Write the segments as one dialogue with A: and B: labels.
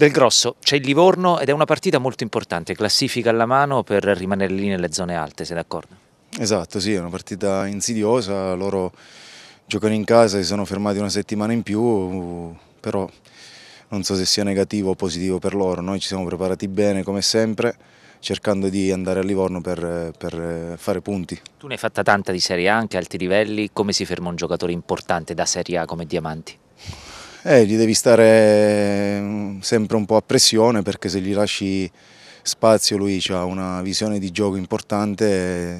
A: del grosso c'è il Livorno ed è una partita molto importante, classifica alla mano per rimanere lì nelle zone alte, sei d'accordo? Esatto, sì, è una partita
B: insidiosa, loro giocano in casa, si sono fermati una settimana in più, però non so se sia negativo o positivo per loro, noi ci siamo preparati bene come sempre cercando di andare a Livorno per, per, fare punti.
A: Tu ne hai fatta tanta di Serie A anche a alti livelli, come si ferma un giocatore importante da Serie A come Diamanti?
B: Eh, gli devi stare mm, sempre un po' a pressione perché se gli lasci spazio lui ha una visione di gioco importante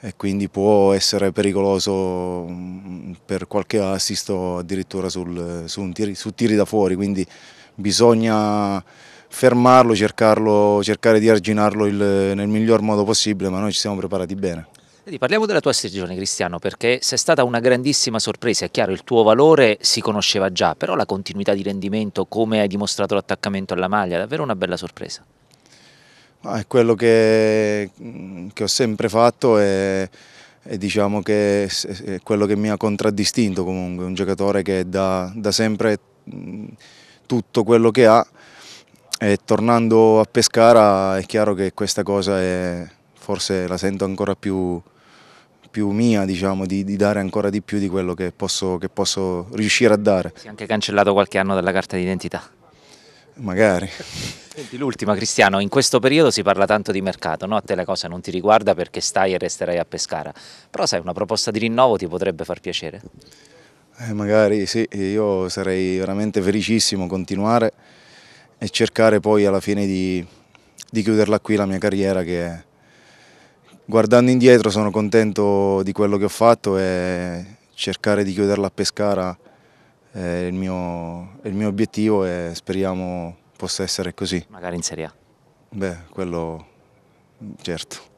B: e, e, quindi può essere pericoloso mm, per qualche assist o addirittura sul, su, tiri, su, tiri, da fuori, quindi bisogna fermarlo, cercarlo, cercare di arginarlo il, nel miglior modo possibile, ma noi ci siamo preparati bene.
A: Vedi, parliamo della tua stagione Cristiano perché sei stata una grandissima sorpresa, è chiaro il tuo valore si conosceva già, però la continuità di rendimento, come hai dimostrato l'attaccamento alla maglia, è davvero una bella sorpresa.
B: Ah, è quello che, mm, che, ho sempre fatto e, e diciamo che è quello che mi ha contraddistinto comunque, un giocatore che da, da sempre mm, tutto quello che ha e tornando a Pescara è chiaro che questa cosa è, forse la sento ancora più più mia, diciamo, di, di, dare ancora di più di quello che posso, che posso riuscire a dare. Si
A: è anche cancellato qualche anno dalla carta d'identità. Magari. L'ultima Cristiano, in questo periodo si parla tanto di mercato, no? a te la cosa non ti riguarda perché stai e resterai a Pescara, però sai una proposta di rinnovo ti potrebbe far piacere?
B: Eh, magari sì, io sarei veramente felicissimo continuare e cercare poi alla fine di, di chiuderla qui la mia carriera che è... Guardando indietro sono contento di quello che ho fatto e cercare di chiuderla a Pescara eh, è il mio, è il mio obiettivo e speriamo possa essere così. Magari in Serie A. Beh, quello certo.